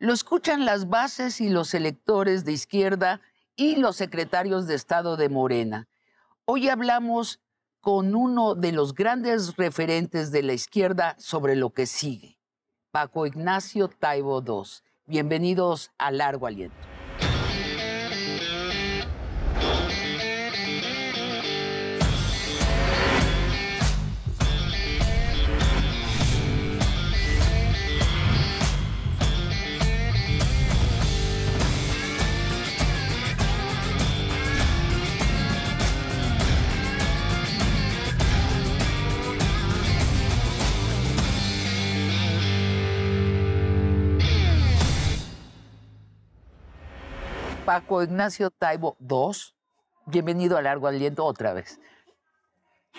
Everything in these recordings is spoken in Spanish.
Lo escuchan las bases y los electores de izquierda y los secretarios de Estado de Morena. Hoy hablamos con uno de los grandes referentes de la izquierda sobre lo que sigue, Paco Ignacio Taibo II. Bienvenidos a Largo Aliento. Paco Ignacio Taibo, 2. Bienvenido a Largo Aliento otra vez.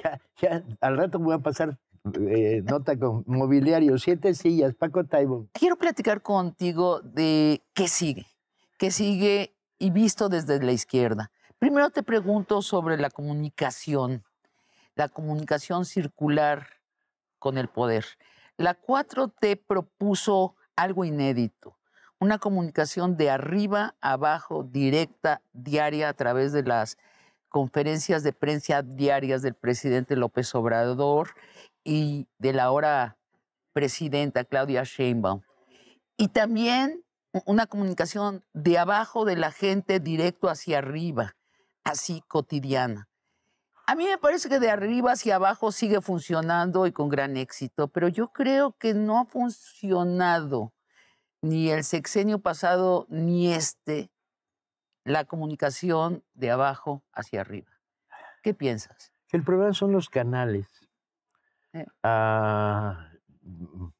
Ya, ya, al rato voy a pasar eh, nota con mobiliario, siete sillas, Paco Taibo. Quiero platicar contigo de qué sigue, qué sigue y visto desde la izquierda. Primero te pregunto sobre la comunicación, la comunicación circular con el poder. La 4T propuso algo inédito, una comunicación de arriba a abajo, directa, diaria, a través de las conferencias de prensa diarias del presidente López Obrador y de la ahora presidenta Claudia Sheinbaum. Y también una comunicación de abajo de la gente directo hacia arriba, así cotidiana. A mí me parece que de arriba hacia abajo sigue funcionando y con gran éxito, pero yo creo que no ha funcionado ni el sexenio pasado ni este, la comunicación de abajo hacia arriba. ¿Qué piensas? El problema son los canales. Eh. Ah, mm, mm.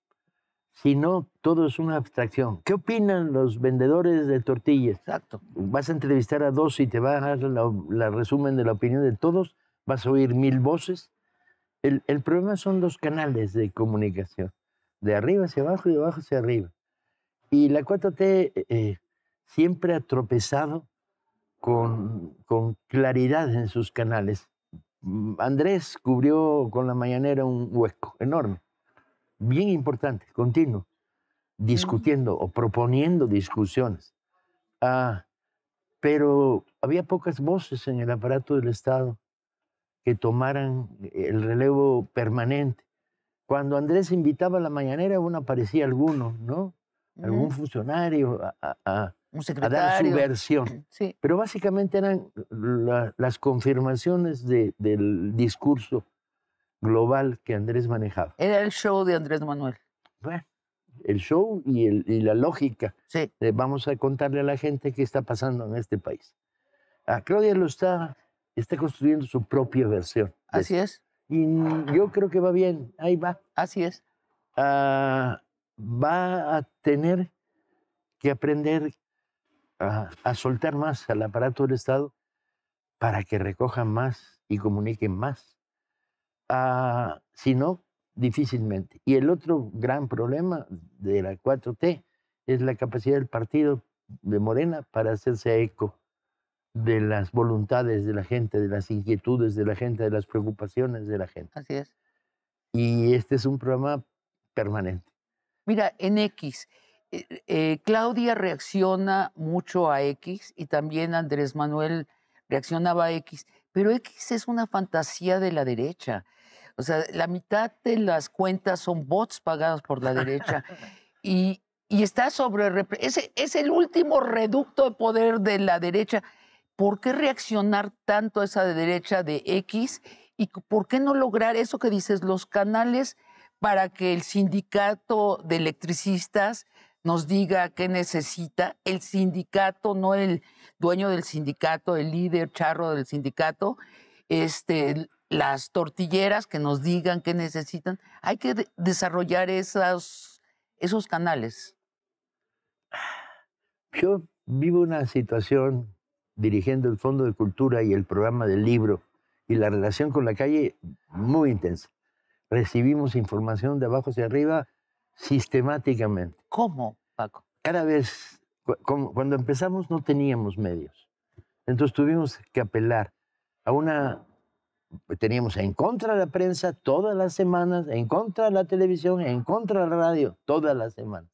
si no, todo es una abstracción. ¿Qué opinan los vendedores de tortillas? Exacto. Vas a entrevistar a dos y te vas a dar la, resumen de la opinión de todos, vas a oír mil voces. El, el problema son los canales de comunicación, de arriba hacia abajo y de abajo hacia arriba. Y la 4T eh, eh, siempre ha tropezado con, claridad en sus canales. Mm, Andrés cubrió con la mañanera un hueco enorme, bien importante, continuo, discutiendo o proponiendo discusiones. Ah, pero había pocas voces en el aparato del Estado que tomaran el relevo permanente. Cuando Andrés invitaba a la mañanera, aún aparecía alguno, ¿no? algún funcionario a, dar su versión. Pero básicamente eran las confirmaciones del discurso global que Andrés manejaba. Era el show de Andrés Manuel. Bueno, el show y, la lógica. vamos a contarle a la gente qué está pasando en este país. A ah, Claudia lo está, está construyendo su propia versión. Así es. Y yo creo que va bien, ahí va. Así es. Ah, va a tener que aprender a, soltar más al aparato del Estado para que recoja más y comunique más. Ah, si no, difícilmente. Y el otro gran problema de la 4T es la capacidad del partido de Morena para hacerse eco de las voluntades de la gente, de las inquietudes de la gente, de las preocupaciones de la gente. Así es. Y este es un problema permanente. Mira, en X, eh, eh, Claudia reacciona mucho a X y también Andrés Manuel reaccionaba a X, pero X es una fantasía de la derecha. O sea, la mitad de las cuentas son bots pagados por la derecha y, está sobre... Ese, es el último reducto de poder de la derecha. ¿Por qué reaccionar tanto a esa derecha de X? ¿Y por qué no lograr eso que dices, los canales para que el sindicato de electricistas nos diga qué necesita el sindicato, no el dueño del sindicato, el líder charro del sindicato, este, las tortilleras que nos digan qué necesitan. Hay que desarrollar esos canales. Yo vivo una situación dirigiendo el Fondo de Cultura y el programa del libro y la relación con la calle muy intensa recibimos información de abajo hacia arriba sistemáticamente. ¿Cómo, Paco? Cada vez, cuando empezamos no teníamos medios. Entonces tuvimos que apelar a una... Teníamos en contra la prensa todas las semanas, en contra la televisión, en contra la radio, todas las semanas.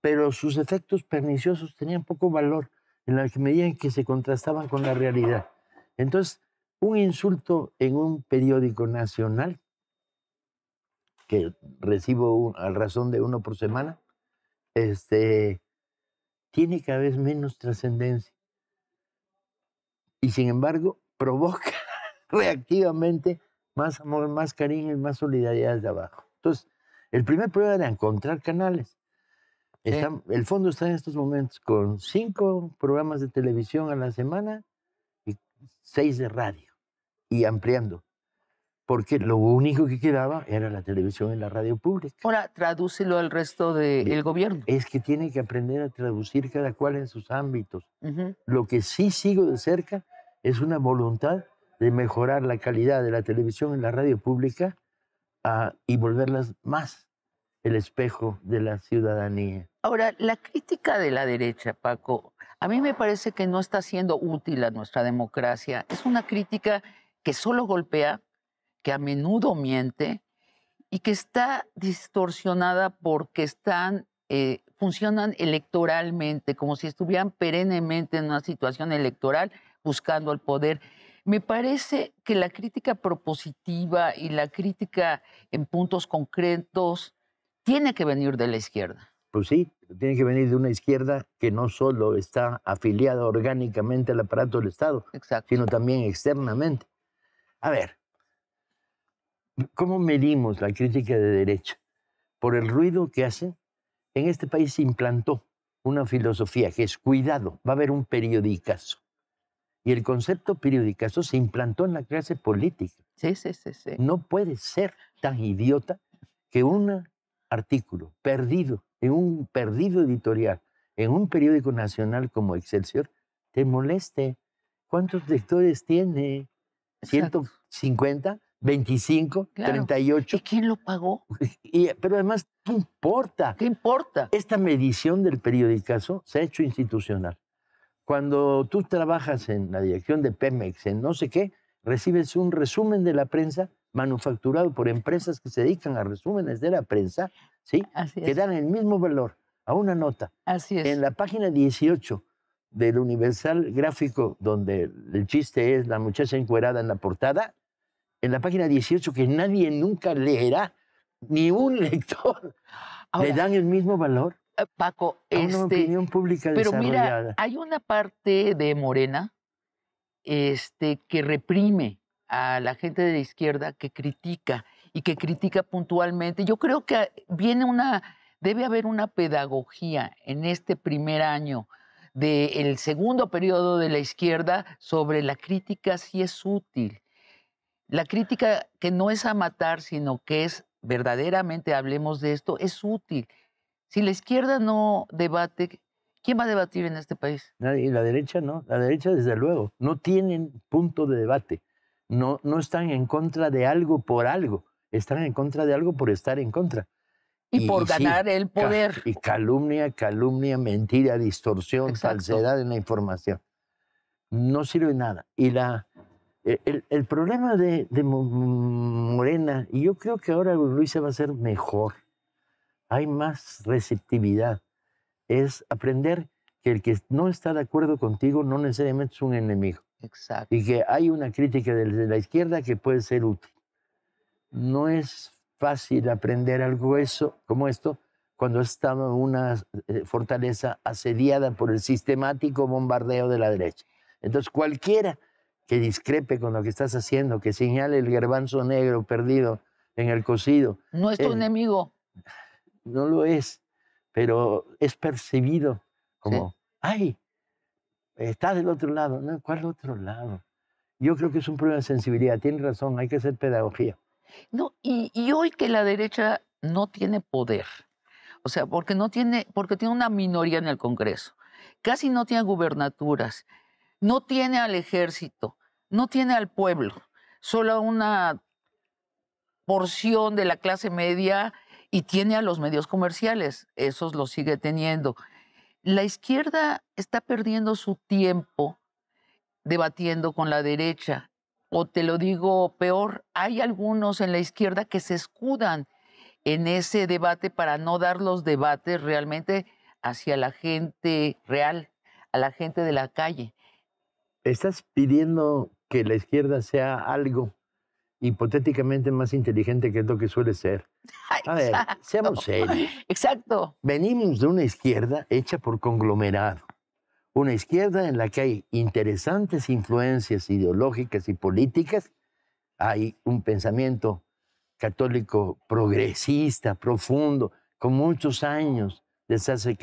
Pero sus efectos perniciosos tenían poco valor en la medida en que se contrastaban con la realidad. Entonces, un insulto en un periódico nacional que recibo a razón de uno por semana, este, tiene cada vez menos trascendencia. Y sin embargo, provoca reactivamente más amor, más cariño y más solidaridad desde abajo. Entonces, el primer problema era encontrar canales. El fondo está en estos momentos con cinco programas de televisión a la semana y seis de radio y ampliando porque lo único que quedaba era la televisión y la radio pública. Ahora, tradúcelo al resto del gobierno. Es que tiene que aprender a traducir cada cual en sus ámbitos. Lo que sí sigo de cerca es una voluntad de mejorar la calidad de la televisión y la radio pública ah, y volverlas más el espejo de la ciudadanía. Ahora, la crítica de la derecha, Paco, a mí me parece que no está siendo útil a nuestra democracia. Es una crítica que solo golpea que a menudo miente y que está distorsionada porque están, eh, funcionan electoralmente, como si estuvieran perennemente en una situación electoral buscando el poder. Me parece que la crítica propositiva y la crítica en puntos concretos tiene que venir de la izquierda. Pues sí, tiene que venir de una izquierda que no solo está afiliada orgánicamente al aparato del Estado, sino también externamente. A ver, ¿Cómo medimos la crítica de derecha? Por el ruido que hacen. En este país se implantó una filosofía que es cuidado, va a haber un periodicazo. Y el concepto periodicazo se implantó en la clase política. Sí, sí, sí, No puede ser tan idiota que un artículo perdido, en un perdido editorial, en un periódico nacional como Excelsior, te moleste. ¿Cuántos lectores tiene? ¿150? 25, 38. ¿Y quién lo pagó? Y, pero además, ¿qué importa? ¿Qué importa? Esta medición del periodicazo se ha hecho institucional. Cuando tú trabajas en la dirección de Pemex, en no sé qué, recibes un resumen de la prensa manufacturado por empresas que se dedican a resúmenes de la prensa, ¿sí? que dan el mismo valor a una nota. Así es. En la página 18 del Universal Gráfico, donde el chiste es la muchacha encuerada en la portada, en la página 18 que nadie nunca leerá, ni un lector. ¿Le dan el mismo valor? Eh, Paco, a este, opinión pública Pero mira, hay una parte de Morena este, que reprime a la gente de la izquierda que critica y que critica puntualmente. Yo creo que ah, viene una, debe haber una pedagogía en este primer año del segundo periodo de la izquierda sobre la crítica si es útil la crítica que no es a matar, sino que es verdaderamente hablemos de esto, es útil. Si la izquierda no debate, ¿quién va a debatir en este país? Nadie, la derecha no, la derecha desde luego, no tienen punto de debate, no, no están en contra de algo por algo, están en contra de algo por estar en contra. Y, por ganar el poder. Y calumnia, calumnia, mentira, distorsión, falsedad en la información. No sirve nada. Y la, e, el, problema de, Morena, y yo creo que ahora Luisa va a ser mejor, hay más receptividad, es aprender que el que no está de acuerdo contigo no necesariamente es un enemigo. Exacto. Y que hay una crítica de la izquierda que puede ser útil. No es fácil aprender algo eso, como esto cuando en una eh, fortaleza asediada por el sistemático bombardeo de la derecha. Entonces cualquiera que discrepe con lo que estás haciendo, que señale el garbanzo negro perdido en el cocido. No es tu eh, enemigo. No lo es, pero es percibido como, ay, está del otro lado. No, ¿Cuál otro lado? Yo creo que es un problema de sensibilidad. Tiene razón, hay que hacer pedagogía. No, y, y hoy que la derecha no tiene poder, o sea, porque no tiene, porque tiene una minoría en el Congreso, casi no tiene gubernaturas, no tiene al ejército, no tiene al pueblo, solo una porción de la clase media y tiene a los medios comerciales, esos los sigue teniendo. La izquierda está perdiendo su tiempo debatiendo con la derecha, o te lo digo peor, hay algunos en la izquierda que se escudan en ese debate para no dar los debates realmente hacia la gente real, a la gente de la calle. Estás pidiendo que la izquierda sea algo hipotéticamente más inteligente que lo que suele ser. A ver, seamos serios. Exacto. Venimos de una izquierda hecha por conglomerado. Una izquierda en la que hay interesantes influencias ideológicas y políticas. Hay un pensamiento católico progresista, profundo, con muchos años de estarse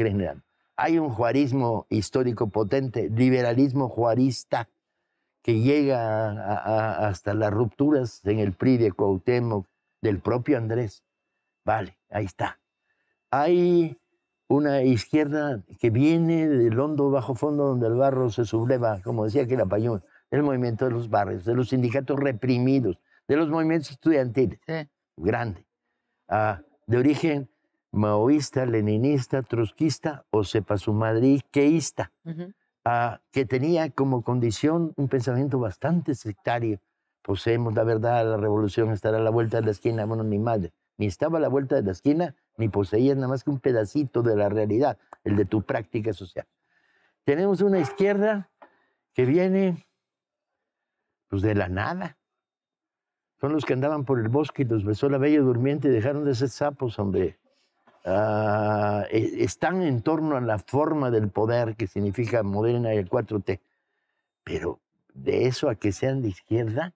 Hay un juarismo histórico potente, liberalismo juarista, que llega hasta las rupturas en el PRI de Cuauhtémoc, del propio Andrés. Vale, ahí está. Hay una izquierda que viene del hondo bajo fondo donde el barro se subleva, como decía que la payón, del movimiento de los barrios, de los sindicatos reprimidos, de los movimientos estudiantiles, grande, ah, de origen maoísta, leninista, trotskista o sepa su madrid, queísta. Ah, que tenía como condición un pensamiento bastante sectario. Poseemos la verdad, la revolución estará a la vuelta de la esquina. Bueno, ni madre, ni estaba a la vuelta de la esquina, ni poseía nada más que un pedacito de la realidad, el de tu práctica social. Tenemos una izquierda que viene pues de la nada. Son los que andaban por el bosque y los besó la bella durmiente y dejaron de ser sapos, hombre. Ah, e, están en torno a la forma del poder que significa Moderna y el 4T. Pero de eso a que sean de izquierda,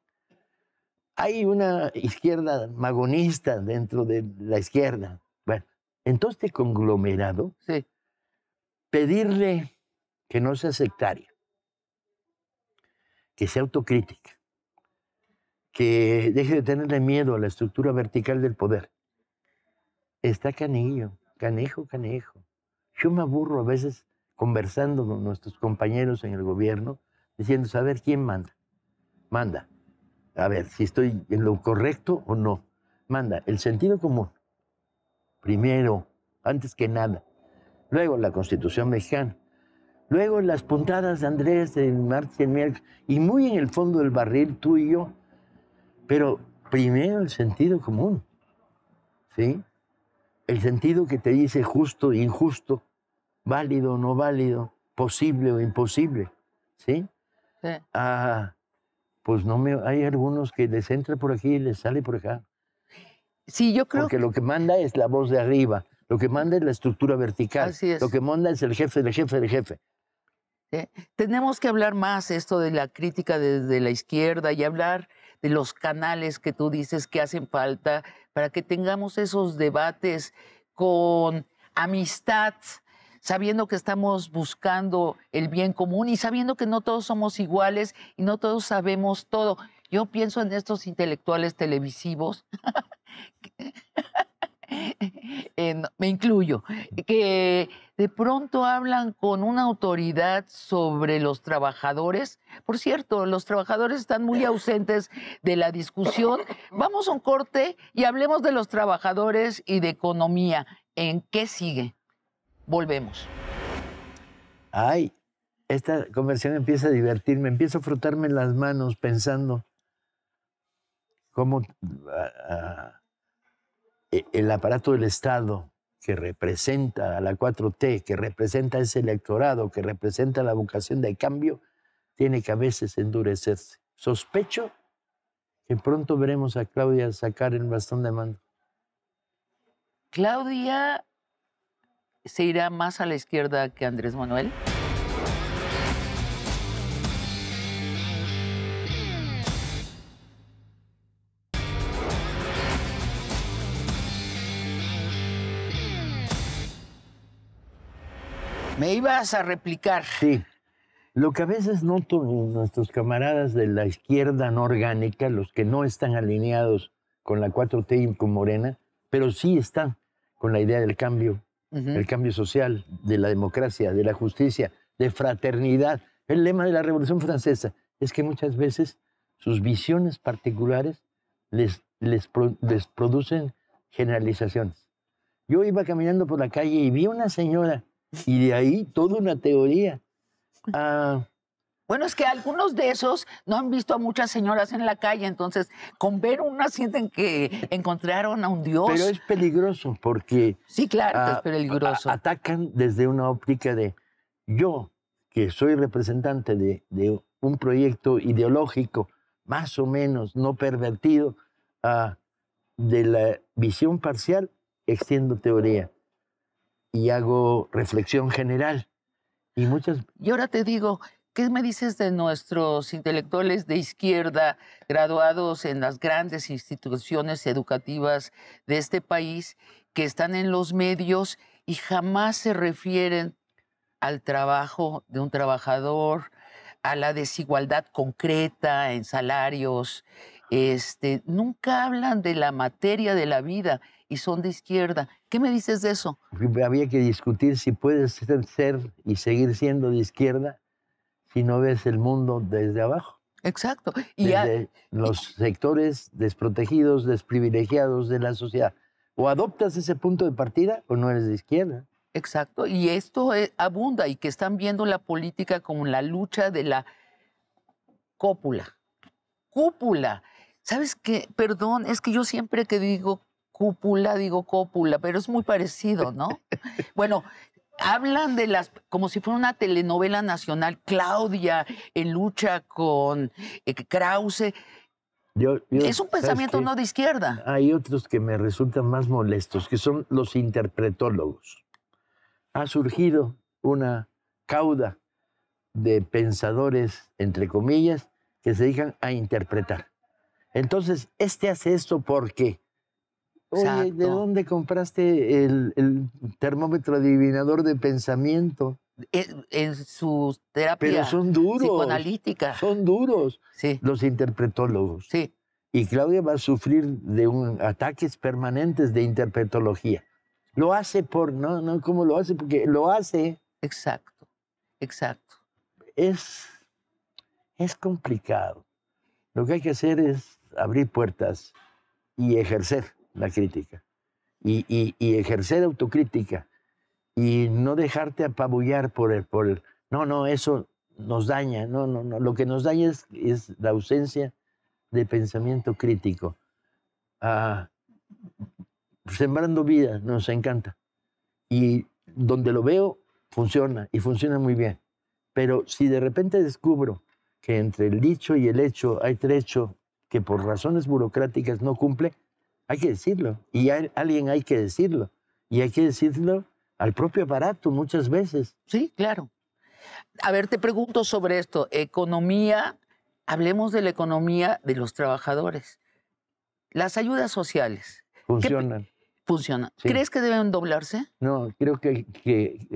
hay una izquierda magonista dentro de la izquierda. Bueno, entonces este conglomerado, pedirle que no sea sectaria, que sea autocrítica, que deje de tenerle miedo a la estructura vertical del poder, está canillo, canejo, canejo. Yo me aburro a veces conversando con nuestros compañeros en el gobierno, diciendo, a ver, ¿quién manda? Manda. A ver, si estoy en lo correcto o no. Manda el sentido común, primero, antes que nada. Luego la Constitución mexicana. Luego las puntadas de Andrés, en martes y en miércoles. Y muy en el fondo del barril, tú y yo. Pero primero el sentido común. ¿Sí? el sentido que te dice justo, injusto, válido, no válido, posible o imposible, ¿sí? Ah, pues no me, hay algunos que les entra por aquí y les sale por acá. Sí, yo creo. Porque lo que manda es la voz de arriba, lo que manda es la estructura vertical, lo que manda es el jefe el jefe el jefe. Tenemos que hablar más esto de la crítica desde de la izquierda y hablar de los canales que tú dices que hacen falta para que tengamos esos debates con amistad, sabiendo que estamos buscando el bien común y sabiendo que no todos somos iguales y no todos sabemos todo. Yo pienso en estos intelectuales televisivos me incluyo, que de pronto hablan con una autoridad sobre los trabajadores. Por cierto, los trabajadores están muy ausentes de la discusión. Vamos a un corte y hablemos de los trabajadores y de economía. ¿En qué sigue? Volvemos. Ay, esta conversación empieza a divertirme, empiezo a frotarme las manos pensando cómo... Ah, ah, e, el aparato del Estado que representa a la 4T, que representa ese electorado, que representa la vocación de cambio, tiene que a veces endurecerse. Sospecho que pronto veremos a Claudia sacar el bastón de mando. Claudia se irá más a la izquierda que Andrés Manuel. Me ibas a replicar. Sí. Lo que a veces noto nuestros camaradas de la izquierda no orgánica, los que no están alineados con la 4T y con Morena, pero sí están con la idea del cambio, el cambio social, de la democracia, de la justicia, de fraternidad. El lema de la Revolución Francesa es que muchas veces sus visiones particulares les, les producen generalizaciones. Yo iba caminando por la calle y vi una señora y de ahí toda una teoría. Ah, bueno, es que algunos de esos no han visto a muchas señoras en la calle, entonces con ver una sienten que encontraron a un dios. Pero es peligroso porque... Sí, claro, es ah, peligroso. atacan desde una óptica de yo, que soy representante de, un proyecto ideológico más o menos no pervertido, ah, de la visión parcial, extiendo teoría y hago reflexión general. Y muchas. Y ahora te digo, ¿qué me dices de nuestros intelectuales de izquierda graduados en las grandes instituciones educativas de este país que están en los medios y jamás se refieren al trabajo de un trabajador, a la desigualdad concreta en salarios? Este, nunca hablan de la materia de la vida y son de izquierda. ¿Qué me dices de eso? Había que discutir si puedes ser y seguir siendo de izquierda si no ves el mundo desde abajo. Exacto. Y desde los sectores desprotegidos, desprivilegiados de la sociedad. O adoptas ese punto de partida o no eres de izquierda. Exacto. Y esto eh, abunda y que están viendo la política como la lucha de la cópula. Cúpula. ¿Sabes qué? Perdón, es que yo siempre que digo cúpula, digo cópula, pero es muy parecido, ¿no? bueno, hablan de las, como si fuera una telenovela nacional, Claudia en lucha con eh, Krause. es un pensamiento no de izquierda. Hay otros que me resultan más molestos, que son los interpretólogos. Ha surgido una cauda de pensadores, entre comillas, que se dedican a interpretar. Entonces, este hace esto porque Oye, ¿de dónde compraste el, termómetro adivinador de pensamiento? E, en, sus terapias Pero son duros, Son duros los interpretólogos. Sí. Y Claudia va a sufrir de ataques permanentes de interpretología. Lo hace por, no, no, ¿cómo lo hace? Porque lo hace. Exacto, exacto. Es, es complicado. Lo que hay que hacer es abrir puertas y ejercer la crítica y, y, ejercer autocrítica y no dejarte apabullar por el, por no, no, eso nos daña, no, no, no, lo que nos daña es, es la ausencia de pensamiento crítico. Ah, sembrando vida, nos encanta. Y donde lo veo, funciona y funciona muy bien. Pero si de repente descubro que entre el dicho y el hecho hay trecho que por razones burocráticas no cumple, hay que decirlo. Y hay, alguien hay que decirlo. Y hay que decirlo al propio aparato muchas veces. Sí, claro. A ver, te pregunto sobre esto. Economía, hablemos de la economía de los trabajadores. Las ayudas sociales. Funcionan. Funcionan. ¿Crees que deben doblarse? No, creo que,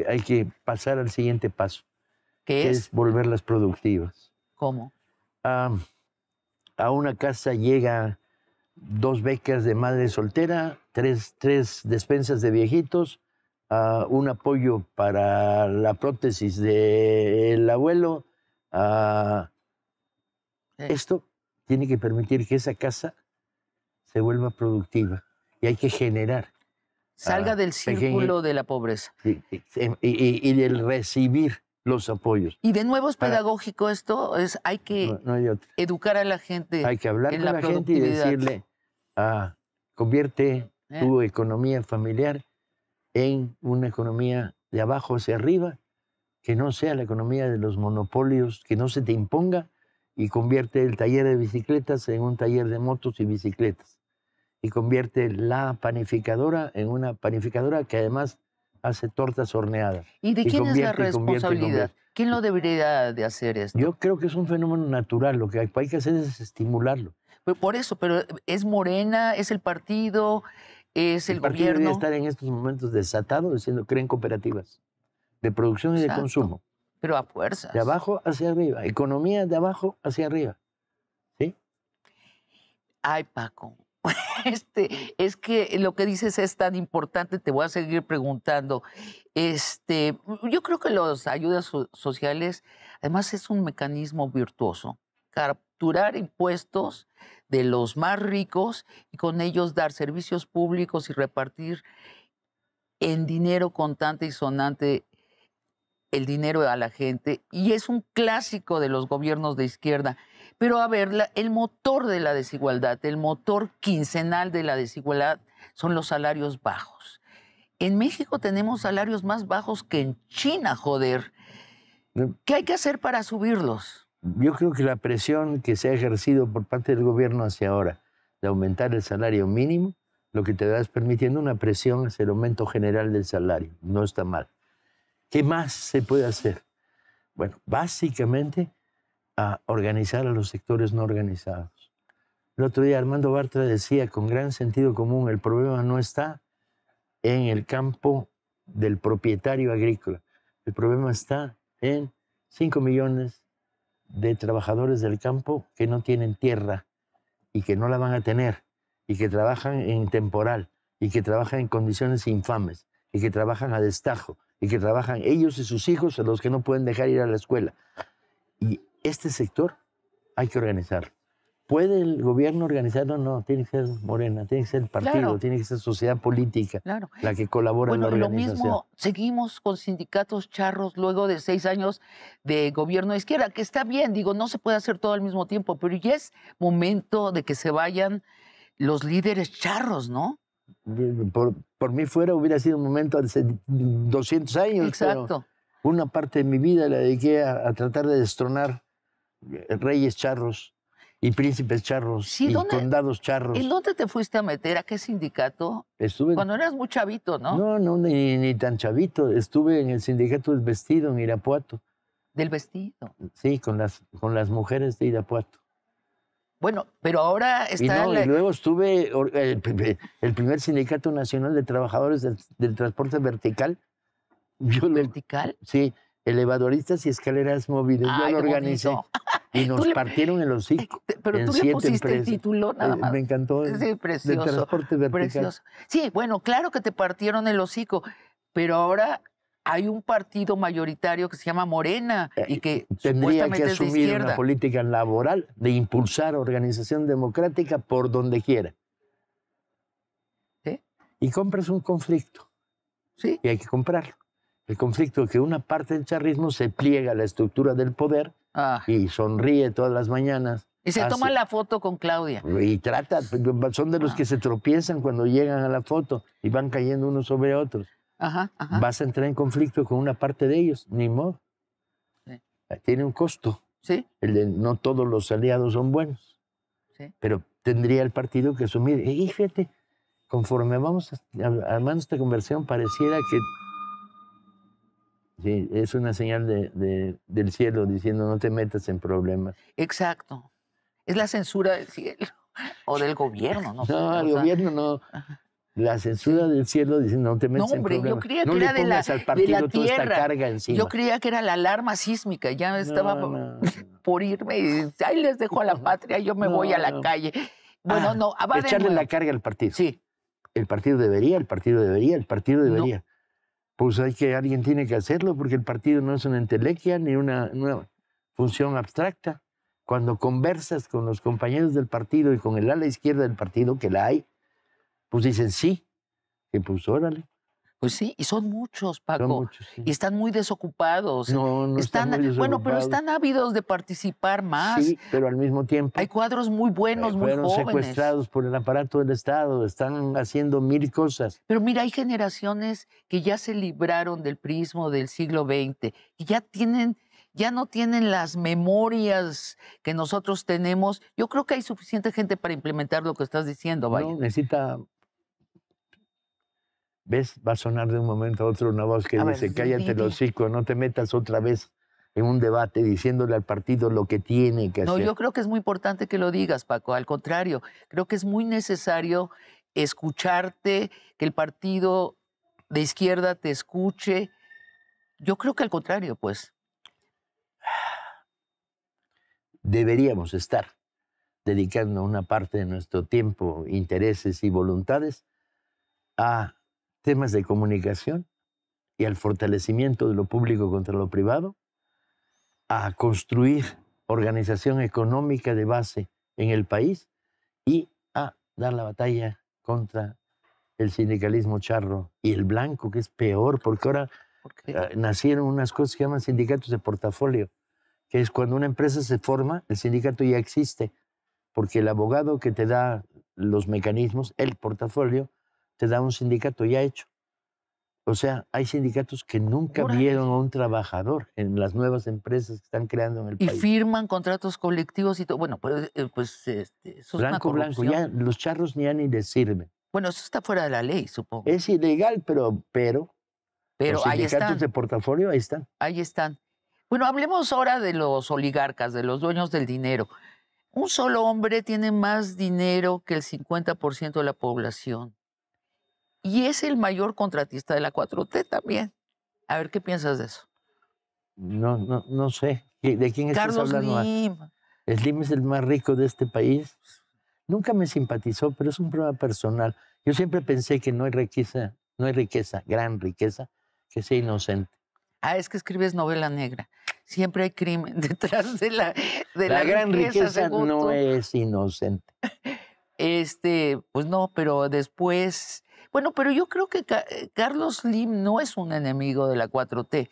hay que pasar al siguiente paso. que es? volverlas productivas. ¿Cómo? Ah, a una casa llega dos becas de madre soltera, tres, despensas de viejitos, ah, un apoyo para la prótesis del abuelo. Ah, esto tiene que permitir que esa casa se vuelva productiva y hay que generar. Salga ah, del círculo de la pobreza. y del recibir los apoyos. Y de nuevo es pedagógico esto, es hay que educar a la gente. Hay que hablar con la, gente y decirle, ah, convierte eh. tu economía familiar en una economía de abajo hacia arriba, que no sea la economía de los monopolios, que no se te imponga y convierte el taller de bicicletas en un taller de motos y bicicletas. Y convierte la panificadora en una panificadora que además hace tortas horneadas. ¿Y de quién es la responsabilidad? ¿Quién lo debería de hacer esto? Yo creo que es un fenómeno natural, lo que hay, que hacer es estimularlo. por eso, pero eh, es Morena, es el partido, es el, el partido gobierno. estar en estos momentos desatado diciendo creen cooperativas de producción y de consumo. Pero a fuerzas. De abajo hacia arriba, economía de abajo hacia arriba. ¿Sí? Ay, Paco, este, es que lo que dices es tan importante, te voy a seguir preguntando. Este, mm, yo creo que las ayudas sociales, además, es un mecanismo virtuoso. Capturar impuestos de los más ricos y con ellos dar servicios públicos y repartir en dinero contante y sonante el dinero a la gente. Y es un clásico de los gobiernos de izquierda. Pero a ver, el motor de la desigualdad, el motor quincenal de la desigualdad son los salarios bajos. En México tenemos salarios más bajos que en China, joder. ¿Qué hay que hacer para subirlos? Yo creo que la presión que se ha ejercido por parte del gobierno hacia ahora de aumentar el salario mínimo, lo que te da es permitiendo una presión hacia el aumento general del salario. No está mal. ¿Qué más se puede hacer? Bueno, básicamente a organizar a los sectores no organizados. El otro día Armando Bartra decía con gran sentido común, el problema no está en el campo del propietario agrícola, el problema está en 5 millones de trabajadores del campo que no tienen tierra y que no la van a tener y que trabajan en temporal y que trabajan en condiciones infames y que trabajan a destajo y que trabajan ellos y sus hijos a los que no pueden dejar ir a la escuela. Y este sector hay que organizar. ¿Puede el gobierno organizarlo? No, tiene que ser Morena, tiene que ser el partido, tiene que ser sociedad política la que colabora en la organización. Lo mismo seguimos con sindicatos charros luego de seis años de gobierno de izquierda, que está bien, digo, no se puede hacer todo al mismo tiempo, pero ya es momento de que se vayan los líderes charros, ¿no? Por, mí fuera hubiera sido un momento hace 200 años. Exacto. Pero una parte de mi vida la dediqué a, a tratar de destronar eh, reyes charros y príncipes charros y condados charros. ¿Y dónde te fuiste a meter? ¿A qué sindicato? Estuve Cuando eras muy chavito, ¿no? No, no, ni, tan chavito. Estuve en el sindicato del vestido en Irapuato. ¿Del vestido? Sí, con las, con las mujeres de Irapuato. Bueno, pero ahora está... Y, y luego estuve eh, el, primer sindicato nacional de trabajadores del, transporte vertical. ¿Vertical? sí, elevadoristas y escaleras móviles. yo lo organizé. Y nos partieron el hocico. Pero tú le pusiste el título nada eh, más. Me encantó. sí, precioso. Precioso. Sí, bueno, claro que te partieron el hocico, pero ahora hay un partido mayoritario que se llama Morena eh, y que tendría que asumir una política laboral de impulsar organización democrática por donde quiera. ¿Sí? Y compras un conflicto. Sí. Y hay que comprarlo. El conflicto que una parte del charrismo se pliega a la estructura del poder Ah. Y sonríe todas las mañanas. Y se toma la foto con Claudia. Y trata, son de los ah. que se tropiezan cuando llegan a la foto y van cayendo unos sobre otros. Ajá, Vas a entrar en conflicto con una parte de ellos, ni modo. Eh, tiene un costo. Sí. El de no todos los aliados son buenos. Sí. Pero tendría el partido que asumir. Y fíjate, conforme vamos armando esta conversación, pareciera que Sí, es una señal de, del cielo diciendo no te metas en problemas. Exacto. Es la censura del cielo o del gobierno, ¿no? No, el gobierno no. La censura del cielo diciendo no te metas no, hombre, en problemas. Yo creía que era de la, tierra. Yo creía que era la alarma sísmica. Ya estaba por irme y ahí les dejo a la patria, yo me voy a la calle. Bueno, ah, no, Echarle la carga al partido. Sí. El partido debería, el partido debería, el partido debería pues hay que, alguien tiene que hacerlo, porque el partido no es una entelequia ni una, una función abstracta. Cuando conversas con los compañeros del partido y con el ala izquierda del partido, que la hay, pues dicen sí, que pues órale. Pues sí, y son muchos, Paco. Y están muy desocupados. No, no están, Bueno, pero están ávidos de participar más. Sí, pero al mismo tiempo. Hay cuadros muy eh, buenos, muy jóvenes. secuestrados por el aparato del Estado, están haciendo mil cosas. Pero mira, hay generaciones que ya se libraron del prismo del siglo XX y ya tienen ya no tienen las memorias que nosotros tenemos. Yo creo que hay suficiente gente para implementar lo que estás diciendo, vaya. No, necesita ¿Ves? Va a sonar de un momento a otro una voz que dice, cállate los hocico, no te metas otra vez en un debate diciéndole al partido lo que tiene que hacer. No, yo creo que es muy importante que lo digas, Paco. Al contrario, creo que es muy necesario escucharte, que el partido de izquierda te escuche. Yo creo que al contrario, pues. Deberíamos estar dedicando una parte de nuestro tiempo, intereses y voluntades a temas de comunicación y al fortalecimiento de lo público contra lo privado, a construir organización económica de base en el país y a dar la batalla contra el sindicalismo charro y el blanco, que es peor, porque ahora eh, nacieron unas cosas que se llaman sindicatos de portafolio, que es cuando una empresa se forma, el sindicato ya existe, porque el abogado que te da los mecanismos, el portafolio, te da un sindicato ya hecho. O sea, hay sindicatos que nunca vieron a un trabajador en las nuevas empresas que están creando en el país. Y firman contratos colectivos y todo. Bueno, pues, eh, eh, pues, este, eso blanco, los charros ni han ni les sirven. Bueno, eso está fuera de la ley, supongo. Es ilegal, pero, pero, pero los sindicatos de portafolio ahí están. Ahí están. Bueno, hablemos ahora de los oligarcas, de los dueños del dinero. Un solo hombre tiene más dinero que el 50% de la población y es el mayor contratista de la 4T también. A ver, ¿qué piensas de eso? No, no, no sé. ¿De quién Carlos hablando? Slim. Slim es el más rico de este país. Nunca me simpatizó, pero es un problema personal. Yo siempre pensé que no hay riqueza, no hay riqueza, gran riqueza, que sea inocente. Ah, es que escribes novela negra. Siempre hay crimen detrás de la, de la, gran riqueza. no es inocente. Este, pues no, pero después bueno, pero yo creo que eh, Carlos Slim no es un enemigo de la 4T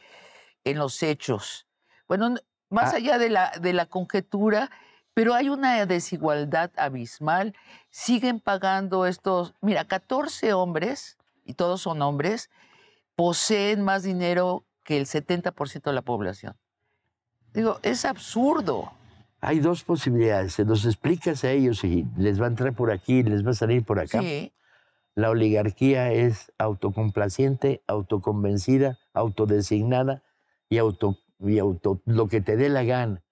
en los hechos. Bueno, más ah. allá de la, de la conjetura, pero hay una desigualdad abismal. Siguen pagando estos, mira, 14 hombres, y todos son hombres, poseen más dinero que el 70% de la población. Digo, es absurdo. Hay dos posibilidades. Se los explicas a ellos y les va a entrar por aquí, les va a salir por acá. Sí. La oligarquía es autocomplaciente, autoconvencida, autodesignada y auto, y auto lo que te dé la gana.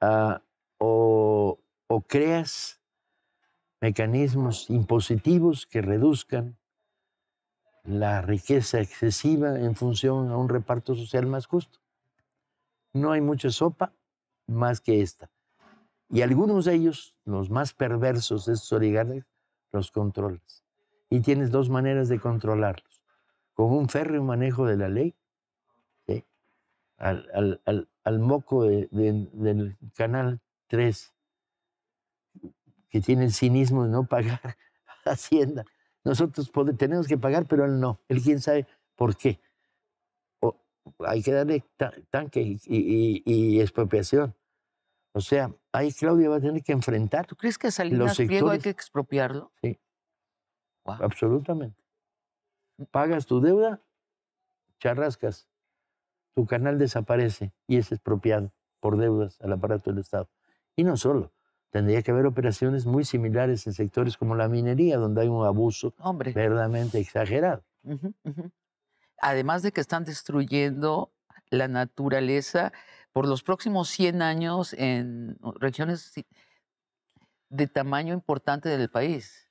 Ah, o, o creas mecanismos impositivos que reduzcan la riqueza excesiva en función a un reparto social más justo. No hay mucha sopa más que esta. Y algunos de ellos, los más perversos de estos oligarcas, los controlas y tienes dos maneras de controlarlos. Con un férreo manejo de la ley, al, al, al, al, moco del Canal 3, que tiene el cinismo de no pagar Hacienda. Nosotros tenemos que pagar, pero él no. Él quién sabe por qué. O hay que darle tanque y, expropiación. O sea, ahí Claudia va a tener que enfrentar. ¿Tú crees que a Salinas los hay que expropiarlo? Sí. Absolutamente. Pagas tu deuda, charrascas, tu canal desaparece y es expropiado por deudas al aparato del Estado. Y no solo, tendría que haber operaciones muy similares en sectores como la minería, donde hay un abuso verdaderamente exagerado. Además de que están destruyendo la naturaleza por los próximos 100 años en regiones de tamaño importante del país.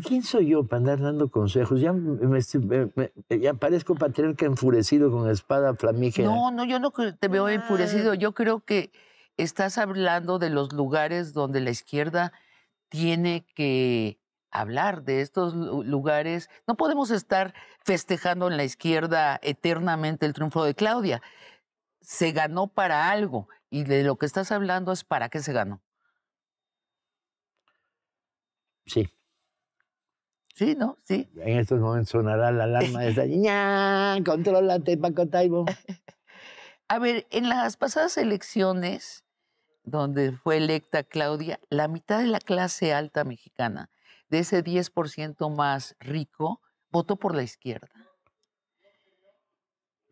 ¿quién soy yo para andar dando consejos? Ya, ya parezco patriarca enfurecido con espada flamígera. No, no, yo no te veo enfurecido. Yo creo que estás hablando de los lugares donde la izquierda tiene que hablar de estos lugares. No podemos estar festejando en la izquierda eternamente el triunfo de Claudia. Se ganó para algo y de lo que estás hablando es para qué se ganó. Sí. Sí, ¿no? Sí. En estos momentos sonará la alarma de esa niña, contrólate, Paco Taibo. A ver, en las pasadas elecciones, donde fue electa Claudia, la mitad de la clase alta mexicana, de ese 10% más rico, votó por la izquierda.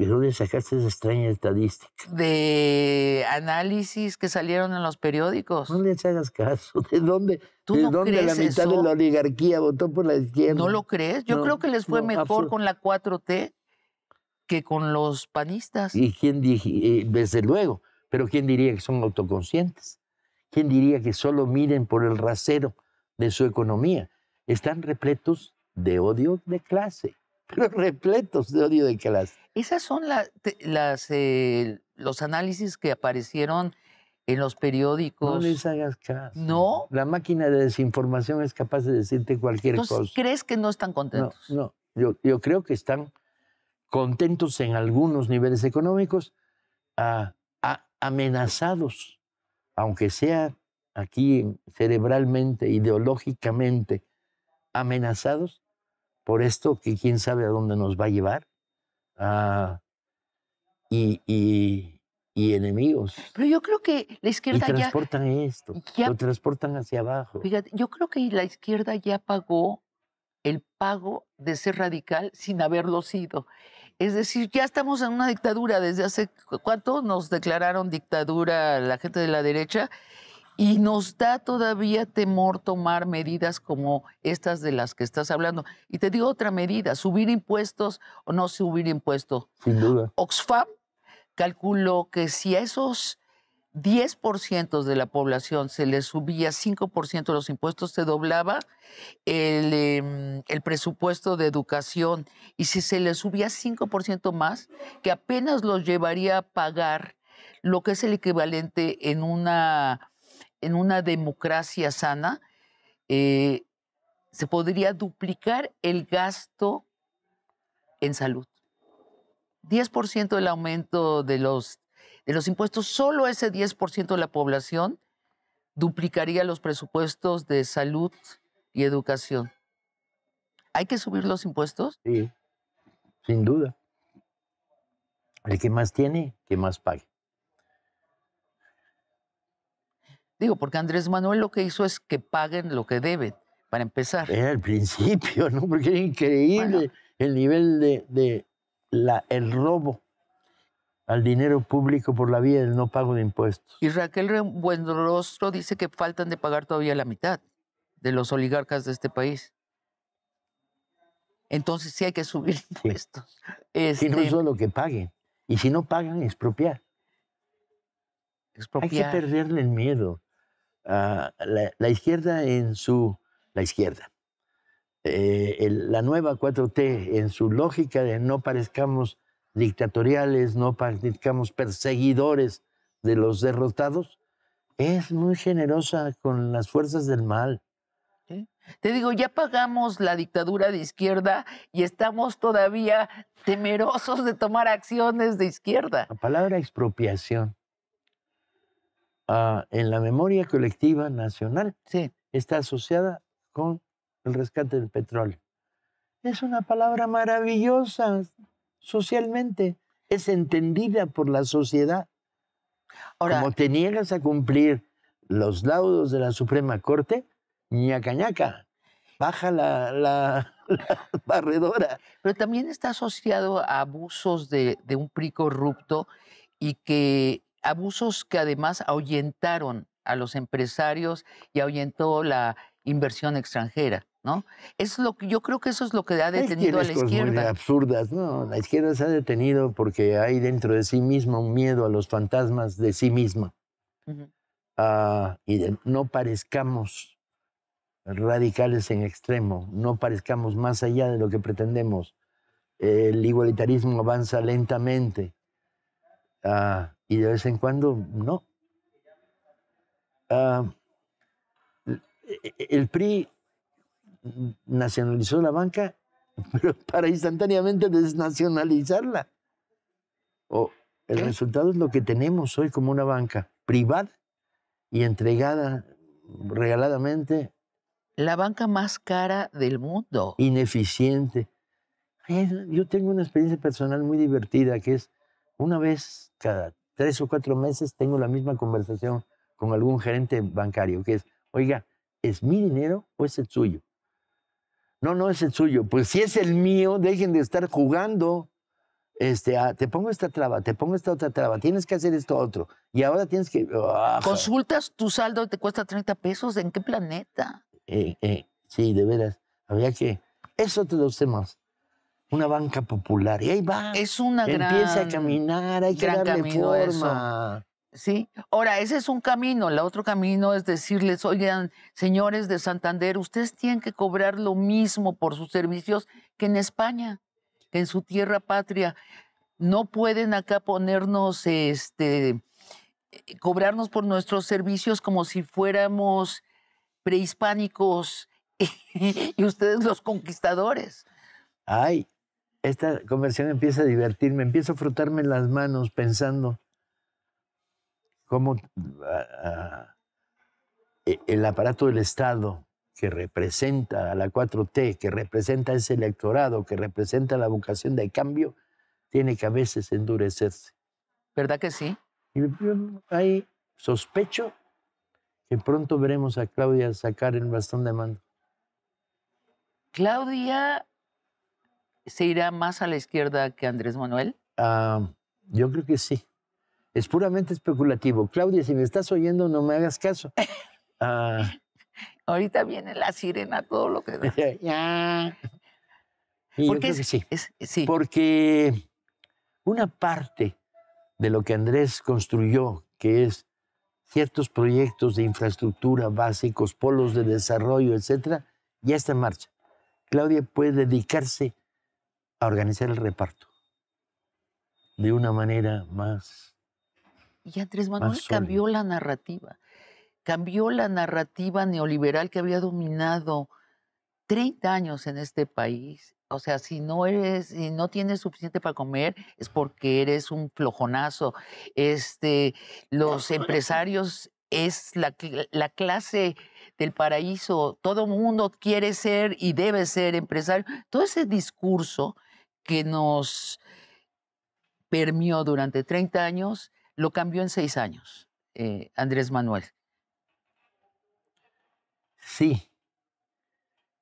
¿De dónde sacaste esa extraña estadística? De análisis que salieron en los periódicos. No le hagas caso. ¿De dónde, ¿Tú de dónde la mitad de la oligarquía votó por la izquierda? ¿No lo crees? Yo creo que les fue mejor con la 4T que con los panistas. ¿Y quién dije? Eh, desde luego. Pero ¿quién diría que son autoconscientes? ¿Quién diría que solo miren por el rasero de su economía? Están repletos de odio de clase pero repletos de odio de clase. Esas son eh, los análisis que aparecieron en los periódicos. No les hagas caso. No. La máquina de desinformación es capaz de decirte cualquier cosa. ¿Crees que no están contentos? No, Yo, creo que están contentos en algunos niveles económicos, ah, ah, amenazados, aunque sea aquí cerebralmente, ideológicamente, amenazados por esto que quién sabe a dónde nos va a llevar. Ah, y, enemigos. Pero yo creo que la izquierda y transportan esto, lo transportan hacia abajo. Fíjate, yo creo que la izquierda ya pagó el pago de ser radical sin haberlo sido. Es decir, ya estamos en una dictadura desde hace cuánto nos declararon dictadura la gente de la derecha y nos da todavía temor tomar medidas como estas de las que estás hablando. Y te digo otra medida, subir impuestos o no subir impuestos. Sin duda. Oxfam calculó que si a esos 10% de la población se les subía 5% de los impuestos, se doblaba el, em, el, presupuesto de educación. Y si se les subía 5% más, que apenas los llevaría a pagar lo que es el equivalente en una en una democracia sana, eh, se podría duplicar el gasto en salud. 10% del aumento de los, de los impuestos, solo ese 10% de la población duplicaría los presupuestos de salud y educación. ¿Hay que subir los impuestos? Sí, sin duda. El que más tiene, que más pague. Digo, porque Andrés Manuel lo que hizo es que paguen lo que deben, para empezar. Era el principio, ¿no? Porque era increíble el nivel de, el robo al dinero público por la vía del no pago de impuestos. Y Raquel Buenrostro dice que faltan de pagar todavía la mitad de los oligarcas de este país. Entonces sí hay que subir impuestos. Este... Y no solo que paguen. Y si no pagan, expropiar. expropiar. Hay que perderle el miedo. Ah, la, izquierda en su... La izquierda. Eh, la nueva 4T en su lógica de no parezcamos dictatoriales, no parezcamos perseguidores de los derrotados, es muy generosa con las fuerzas del mal. Te digo, ya pagamos la dictadura de izquierda y estamos todavía temerosos de tomar acciones de izquierda. La palabra expropiación Ah, en la memoria colectiva nacional está asociada con el rescate del petróleo. Es una palabra maravillosa socialmente, es entendida por la sociedad. Ahora, Como te niegas a cumplir los laudos de la Suprema Corte, ñaca ñaca, baja la, barredora. Pero también está asociado a abusos de, de un PRI corrupto y que abusos que además ahuyentaron a los empresarios y ahuyentó la inversión extranjera, ¿no? Es lo que, yo creo que eso es lo que ha detenido a la izquierda. absurdas, no, la izquierda se ha detenido porque hay dentro de sí misma un miedo a los fantasmas de sí misma. Ah, y no parezcamos radicales en extremo, no parezcamos más allá de lo que pretendemos. El igualitarismo avanza lentamente. Ah, y de vez en cuando no. Ah, e-, e-, el PRI nacionalizó la banca, para instantáneamente desnacionalizarla. O el resultado es lo que tenemos hoy como una banca privada y entregada regaladamente. La banca más cara del mundo. Ineficiente. Yo tengo una experiencia personal muy divertida que es una vez cada tres o cuatro meses tengo la misma conversación con algún gerente bancario, que es, oiga, ¿es mi dinero o es el suyo? No, no es el suyo. Pues si es el mío, dejen de estar jugando. Este, ah, te pongo esta traba, te pongo esta otra traba, tienes que hacer esto otro. Y ahora tienes que... Ah, Consultas tu saldo y te cuesta 30 pesos. ¿En qué planeta? Eh, eh, sí, de veras. Había que... Es otro de temas una banca popular. Y ahí va. Es una gran, Empieza a caminar, hay que forma. Sí. Ahora, ese es un camino. El otro camino es decirles, oigan, señores de Santander, ustedes tienen que cobrar lo mismo por sus servicios que en España, en su tierra patria. No pueden acá ponernos, este, eh, cobrarnos por nuestros servicios como si fuéramos prehispánicos y ustedes los conquistadores. Ay, esta conversión empieza a divertirme, empiezo a frotarme las manos pensando cómo ah, ah, e, el aparato del Estado que representa a la 4T, que representa ese electorado, que representa la vocación de cambio, tiene que a veces endurecerse. ¿Verdad que sí? Y ahí sospecho que pronto veremos a Claudia sacar el bastón de mando. Claudia se irá más a la izquierda que Andrés Manuel? Ah, yo creo que sí. Es puramente especulativo. Claudia, si me estás oyendo, no me hagas caso. Ah. Ahorita viene la sirena, todo lo que da. ya. Porque Porque una parte de lo que Andrés construyó, que es ciertos proyectos de infraestructura básicos, polos de desarrollo, etcétera, ya está en marcha. Claudia puede dedicarse a organizar el reparto de una manera más. Y Andrés Manuel cambió la narrativa, cambió la narrativa neoliberal que había dominado 30 años en este país. O sea, si no eres, si no tienes suficiente para comer, es porque eres un flojonazo. Este, los empresarios es la, la clase del paraíso. Todo mundo quiere ser y debe ser empresario. Todo ese discurso que nos permió durante 30 años, lo cambió en seis años, eh, Andrés Manuel. Sí,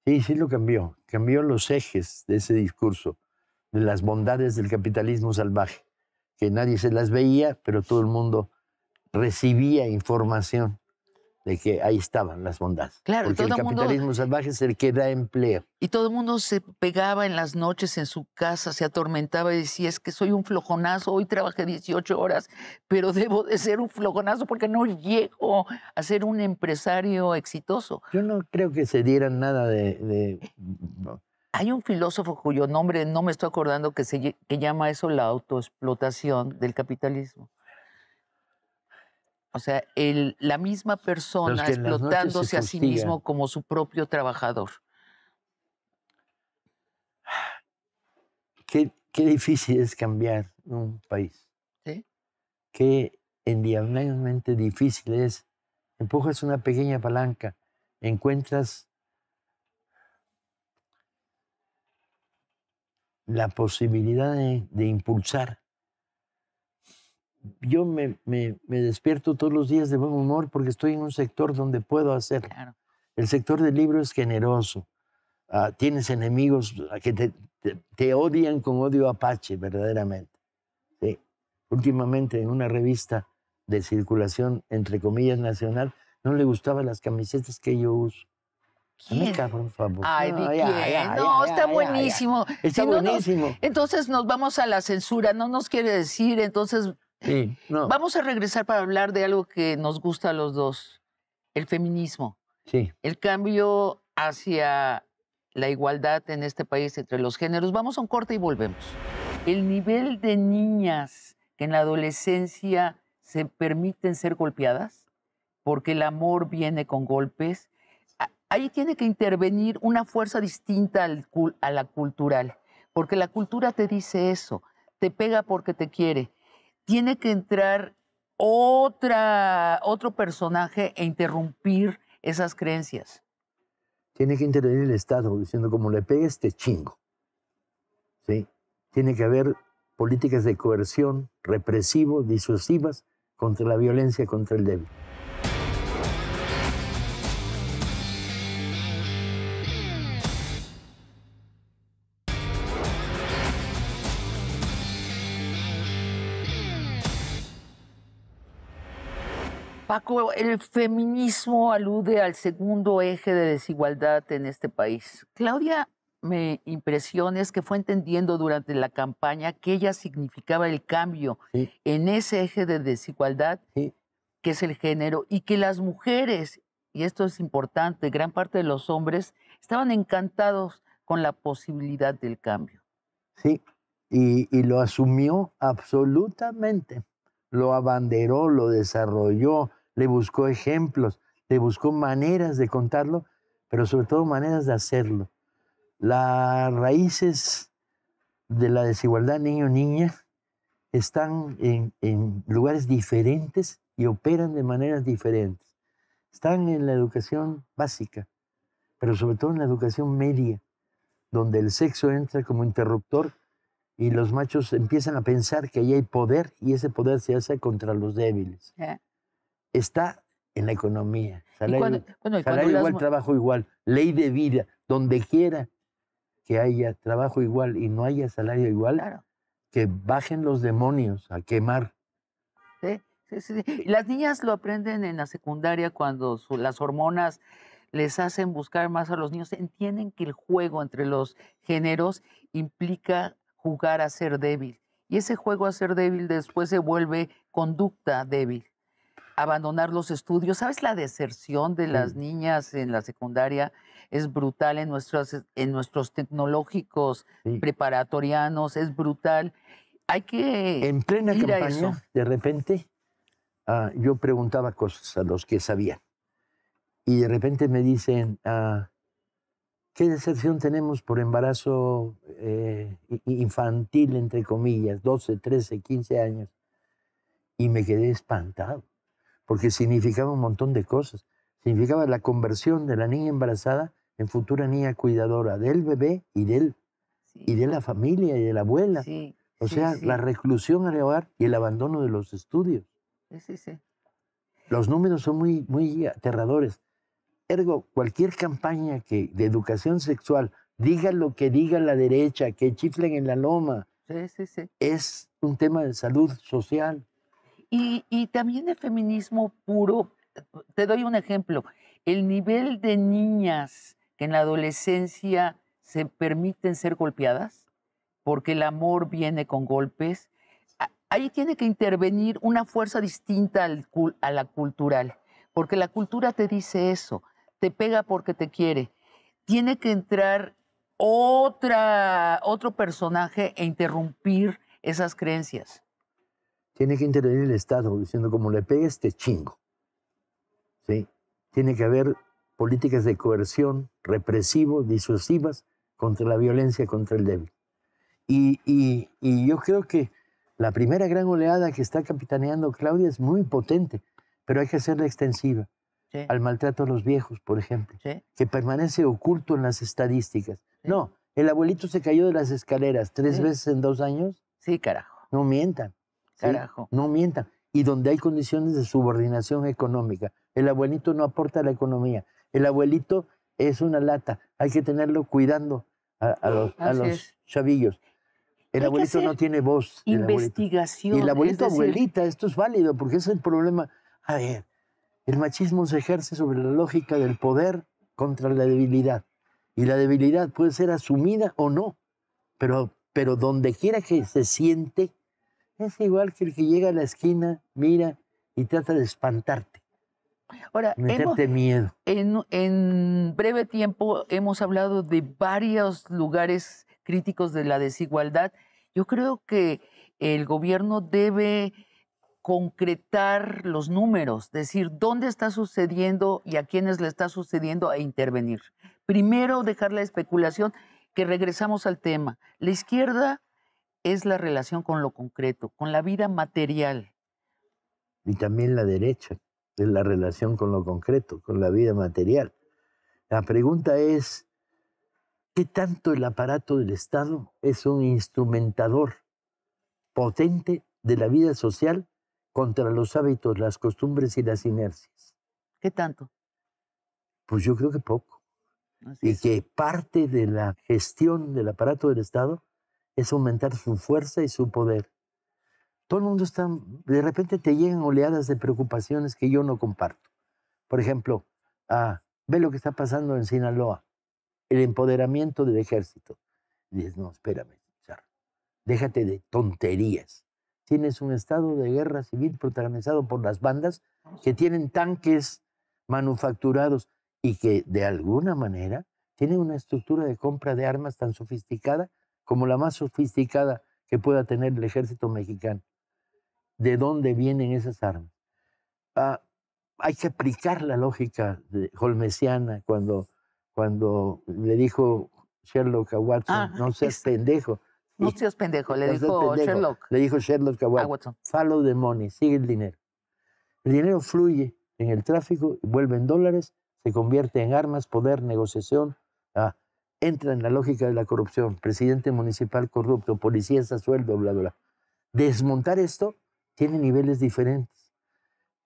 sí, sí lo cambió. Cambió los ejes de ese discurso, de las bondades del capitalismo salvaje, que nadie se las veía, pero todo el mundo recibía información de que ahí estaban las bondades. Claro, porque el capitalismo salvaje es el que da empleo. Y todo el mundo se pegaba en las noches en su casa, se atormentaba y decía, es que soy un flojonazo, hoy trabajé 18 horas, pero debo de ser un flojonazo porque no llego a ser un empresario exitoso. Yo no creo que se dieran nada de... Hay un filósofo cuyo nombre no me estoy acordando que, se, que llama eso la autoexplotación del capitalismo. O sea, la misma persona explotándose a sí mismo como su propio trabajador. Qué, difícil es cambiar un país. ¿Sí? Qué endiablemente difícil es. Empujas una pequeña palanca, encuentras la posibilidad de impulsar yo me, me, me, despierto todos los días de buen humor porque estoy en un sector donde puedo hacerlo. El sector del libro es generoso. Ah, tienes enemigos ah, que te, te, odian con odio apache, verdaderamente. Últimamente en una revista de circulación, entre comillas, nacional, no le gustaban las camisetas que yo uso. ¿Quién? por favor. Ay, no, no está buenísimo. Está buenísimo. entonces nos vamos a la censura. No nos quiere decir, entonces Vamos a regresar para hablar de algo que nos gusta a los dos, el feminismo. El cambio hacia la igualdad en este país entre los géneros. Vamos a un corte y volvemos. El nivel de niñas que en la adolescencia se permiten ser golpeadas, porque el amor viene con golpes, ahí tiene que intervenir una fuerza distinta a la cultural, porque la cultura te dice eso, te pega porque te quiere, tiene que entrar otra, otro personaje e interrumpir esas creencias. Tiene que intervenir el Estado diciendo, como le pegue este chingo. ¿Sí? Tiene que haber políticas de coerción, represivas, disuasivas, contra la violencia contra el débil. Paco, el feminismo alude al segundo eje de desigualdad en este país. Claudia, me impresiona es que fue entendiendo durante la campaña que ella significaba el cambio en ese eje de desigualdad que es el género y que las mujeres, y esto es importante, gran parte de los hombres estaban encantados con la posibilidad del cambio. Sí, y lo asumió absolutamente, lo abanderó, lo desarrolló, le buscó ejemplos, le buscó maneras de contarlo, pero sobre todo maneras de hacerlo. Las raíces de la desigualdad niño-niña están en, lugares diferentes y operan de maneras diferentes. Están en la educación básica, pero sobre todo en la educación media, donde el sexo entra como interruptor y los machos empiezan a pensar que ahí hay poder y ese poder se hace contra los débiles está en la economía. Salario, igual, trabajo igual, ley de vida, donde quiera que haya trabajo igual y no haya salario igual, que bajen los demonios a quemar. Sí, Las niñas lo aprenden en la secundaria cuando las hormonas les hacen buscar más a los niños. Entienden que el juego entre los géneros implica jugar a ser débil. Y ese juego a ser débil después se vuelve conducta débil abandonar los estudios. ¿Sabes? La deserción de las niñas en la secundaria es brutal en nuestros, eh, en nuestros tecnológicos preparatorianos, es brutal. Hay que... En plena campaña, de repente, ah, yo preguntaba cosas a los que sabían. Y de repente me dicen, ah, ¿qué deserción tenemos por embarazo eh, infantil, entre comillas, 12, 13, 15 años? Y me quedé espantado porque significaba un montón de cosas. Significaba la conversión de la niña embarazada en futura niña cuidadora del bebé y de y de la familia y de la abuela. o sea, la reclusión al hogar y el abandono de los estudios. Los números son muy, muy aterradores. Ergo, cualquier campaña que, de educación sexual, diga lo que diga la derecha, que chiflen en la loma, es un tema de salud social. Y, también de feminismo puro, te doy un ejemplo, el nivel de niñas que en la adolescencia se permiten ser golpeadas, porque el amor viene con golpes, ahí tiene que intervenir una fuerza distinta a la cultural, porque la cultura te dice eso, te pega porque te quiere. Tiene que entrar otra, otro personaje e interrumpir esas creencias tiene que intervenir el Estado diciendo, como le pegues, este chingo. ¿Sí? Tiene que haber políticas de coerción, represivo disuasivas, contra la violencia, contra el débil. Y, yo creo que la primera gran oleada que está capitaneando Claudia es muy potente, pero hay que hacerla extensiva. Al maltrato a los viejos, por ejemplo, que permanece oculto en las estadísticas. No, el abuelito se cayó de las escaleras tres veces en dos años. Sí, carajo. No mientan. No mientan. Y donde hay condiciones de subordinación económica. El abuelito no aporta a la economía. El abuelito es una lata. Hay que tenerlo cuidando a, los, chavillos. El abuelito no tiene voz. Investigación. El abuelito, y abuelita, esto es válido, porque es el problema. A ver, el machismo se ejerce sobre la lógica del poder contra la debilidad. Y la debilidad puede ser asumida o no, pero, pero donde quiera que se siente, es igual que el que llega a la esquina, mira y trata de espantarte. Ahora, meterte miedo. En, en breve tiempo hemos hablado de varios lugares críticos de la desigualdad. Yo creo que el gobierno debe concretar los números, decir dónde está sucediendo y a quiénes le está sucediendo a e intervenir. Primero dejar la especulación, que regresamos al tema. La izquierda es la relación con lo concreto, con la vida material. Y también la derecha, es la relación con lo concreto, con la vida material. La pregunta es, ¿qué tanto el aparato del Estado es un instrumentador potente de la vida social contra los hábitos, las costumbres y las inercias? ¿Qué tanto? Pues yo creo que poco. y que parte de la gestión del aparato del Estado es aumentar su fuerza y su poder. Todo el mundo está, de repente te llegan oleadas de preocupaciones que yo no comparto. Por ejemplo, ah, ve lo que está pasando en Sinaloa, el empoderamiento del ejército. Y dices, no, espérame, Char, déjate de tonterías. Tienes un estado de guerra civil protagonizado por las bandas que tienen tanques manufacturados y que de alguna manera tienen una estructura de compra de armas tan sofisticada como la más sofisticada que pueda tener el ejército mexicano. ¿De dónde vienen esas armas? Ah, hay que aplicar la lógica de holmesiana cuando, cuando le dijo Sherlock a Watson, ah, no seas pendejo. No seas pendejo, le dijo Sherlock. Le dijo Sherlock a Watson. follow the money, sigue el dinero. El dinero fluye en el tráfico, vuelve en dólares, se convierte en armas, poder, negociación, entra en la lógica de la corrupción, presidente municipal corrupto, policías a sueldo, bla, bla. Desmontar esto tiene niveles diferentes.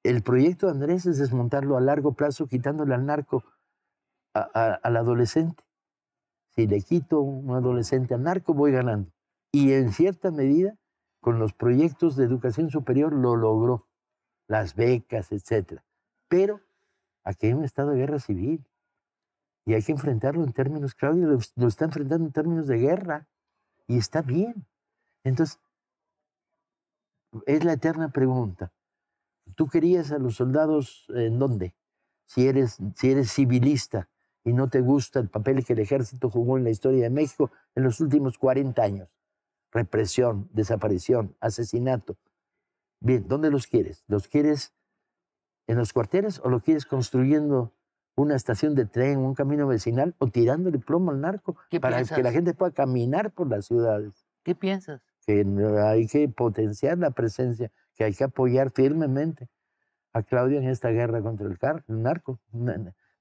El proyecto de Andrés es desmontarlo a largo plazo, quitándole al narco, al adolescente. Si le quito un adolescente al narco, voy ganando. Y en cierta medida, con los proyectos de educación superior, lo logró. Las becas, etc. Pero aquí hay un estado de guerra civil y hay que enfrentarlo en términos, Claudio lo, está enfrentando en términos de guerra y está bien. Entonces, es la eterna pregunta. ¿Tú querías a los soldados en dónde? Si eres, si eres civilista y no te gusta el papel que el ejército jugó en la historia de México en los últimos 40 años. Represión, desaparición, asesinato. Bien, ¿dónde los quieres? ¿Los quieres en los cuarteles o los quieres construyendo una estación de tren, un camino vecinal o tirándole plomo al narco para que la gente pueda caminar por las ciudades. ¿Qué piensas? Que hay que potenciar la presencia, que hay que apoyar firmemente a Claudia en esta guerra contra el, el narco,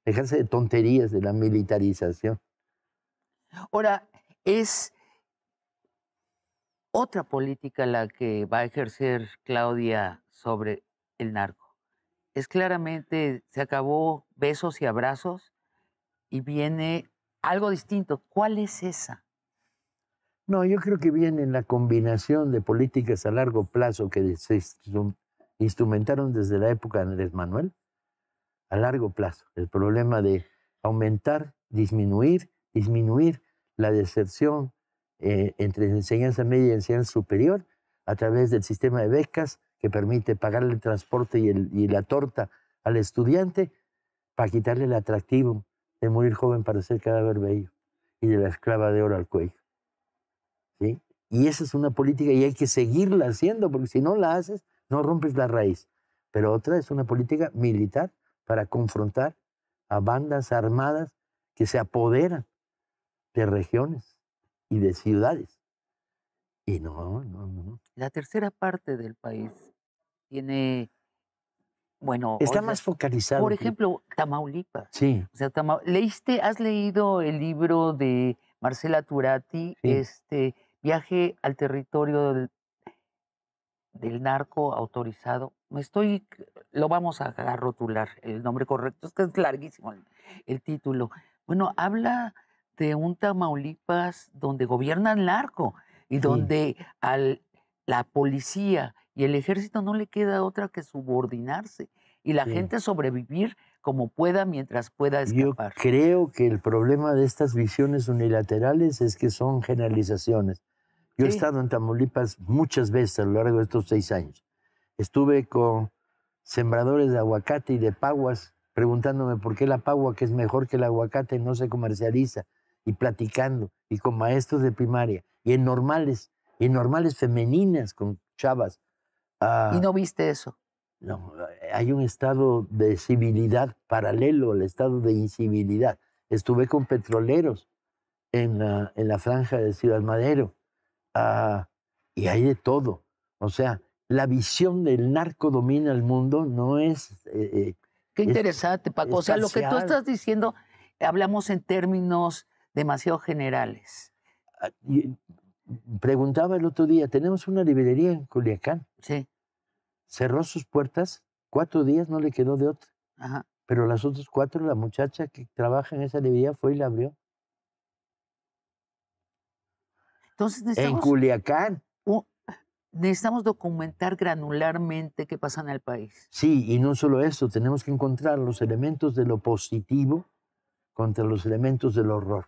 dejarse de tonterías de la militarización. Ahora, es otra política la que va a ejercer Claudia sobre el narco es claramente, se acabó besos y abrazos y viene algo distinto. ¿Cuál es esa? No, yo creo que viene la combinación de políticas a largo plazo que se instrumentaron desde la época de Andrés Manuel, a largo plazo. El problema de aumentar, disminuir, disminuir la deserción eh, entre enseñanza media y enseñanza superior a través del sistema de becas, que permite pagarle el transporte y, el, la torta al estudiante para quitarle el atractivo de morir joven para ser cadáver bello y de la esclava de oro al cuello. ¿Sí? Y esa es una política y hay que seguirla haciendo, porque si no la haces, no rompes la raíz. Pero otra es una política militar para confrontar a bandas armadas que se apoderan de regiones y de ciudades. Y no, no, no. La tercera parte del país tiene, bueno... Está más focalizado. Por ejemplo, Tamaulipas. Sí. O sea, ¿Leíste, has leído el libro de Marcela Turati, este, Viaje al territorio del, narco autorizado? Me estoy, lo vamos a rotular, el nombre correcto, es que es larguísimo el, título. Bueno, habla de un Tamaulipas donde gobierna el narco y donde al, la policía y el ejército no le queda otra que subordinarse y la gente sobrevivir como pueda mientras pueda escapar. Yo creo que el problema de estas visiones unilaterales es que son generalizaciones. Yo he estado en Tamaulipas muchas veces a lo largo de estos seis años. Estuve con sembradores de aguacate y de paguas preguntándome por qué la pagua, que es mejor que el aguacate, no se comercializa, y platicando, y con maestros de primaria, y en normales, y en normales femeninas con chavas, y ah. no viste eso. No, eh, hay un estado de civilidad paralelo al estado de incivilidad. Estuve con petroleros en la, en la franja de Ciudad Madero ah, y hay de todo. O sea, la visión del narco domina el mundo no es... Eh, eh, Qué interesante, Paco. o sea, lo que tú estás diciendo, hablamos en términos demasiado generales. Ah, preguntaba el otro día, tenemos una librería en Culiacán. Sí cerró sus puertas, cuatro días no le quedó de otra. Pero las otras cuatro, la muchacha que trabaja en esa librería fue y la abrió. Entonces necesitamos, en Culiacán. necesitamos documentar granularmente qué pasa en el país. Sí, y no solo eso, tenemos que encontrar los elementos de lo positivo contra los elementos del horror.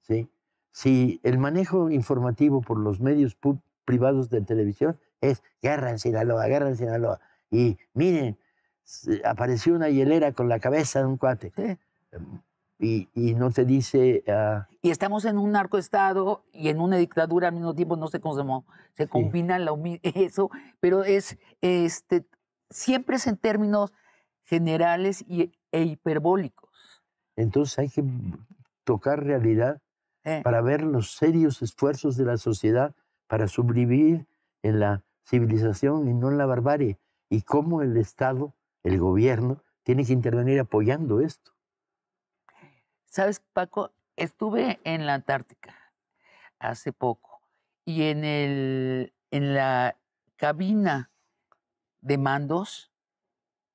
¿sí? Si el manejo informativo por los medios privados de televisión es guerra en Sinaloa, guerra en Sinaloa. Y miren, apareció una hielera con la cabeza de un cuate. Em, y, no te dice... Ah, y estamos en un narcoestado y en una dictadura al mismo tiempo, no sé cómo se, se combina la eso, pero es, este, siempre es en términos generales y, e hiperbólicos. Entonces hay que tocar realidad eh. para ver los serios esfuerzos de la sociedad para sobrevivir en la civilización y no en la barbarie. Y cómo el Estado, el gobierno, tiene que intervenir apoyando esto. Sabes, Paco, estuve en la Antártica hace poco y en, el, en la cabina de mandos,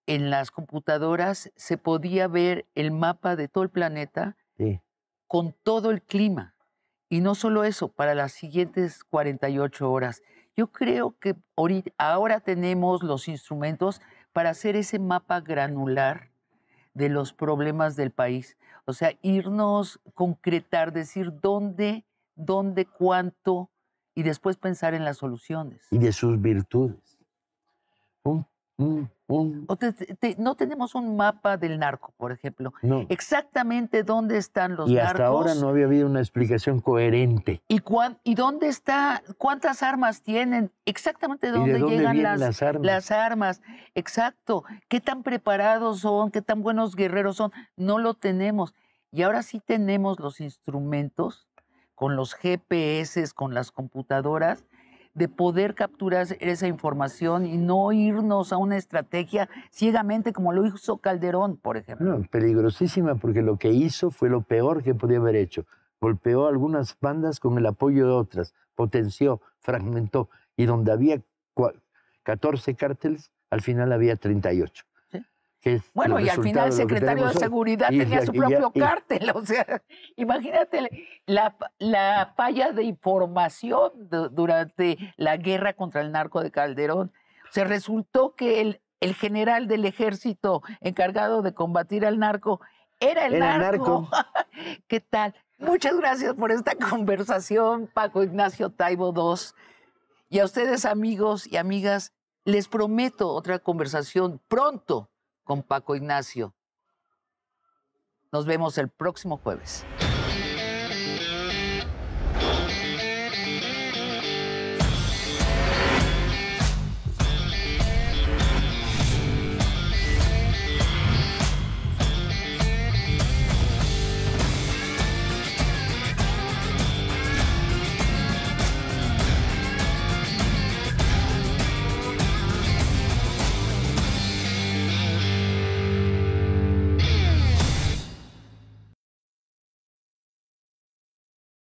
en las computadoras, se podía ver el mapa de todo el planeta con todo el clima. Y no solo eso, para las siguientes 48 horas. Yo creo que ahora tenemos los instrumentos para hacer ese mapa granular de los problemas del país. O sea, irnos, concretar, decir dónde, dónde, cuánto, y después pensar en las soluciones. Y de sus virtudes. Un Mm, mm. no tenemos un mapa del narco, por ejemplo. Exactamente dónde están los narcos. Y hasta ahora no había habido una explicación coherente. ¿Y, y dónde está? ¿Cuántas armas tienen? Exactamente dónde, llegan las, las armas. Exacto. ¿Qué tan preparados son? ¿Qué tan buenos guerreros son? No lo tenemos. Y ahora sí tenemos los instrumentos con los GPS, con las computadoras de poder capturar esa información y no irnos a una estrategia ciegamente como lo hizo Calderón, por ejemplo. No, peligrosísima porque lo que hizo fue lo peor que podía haber hecho. Golpeó algunas bandas con el apoyo de otras, potenció, fragmentó y donde había 14 cárteles, al final había 38 bueno, y al final el secretario de Seguridad tenía su propio cártel. O sea, imagínate la, falla de información durante la guerra contra el narco de Calderón. Se resultó que el, el, general del ejército encargado de combatir al narco era el narco. narco. ¿Qué tal? Muchas gracias por esta conversación, Paco Ignacio Taibo II. Y a ustedes, amigos y amigas, les prometo otra conversación pronto con Paco Ignacio. Nos vemos el próximo jueves.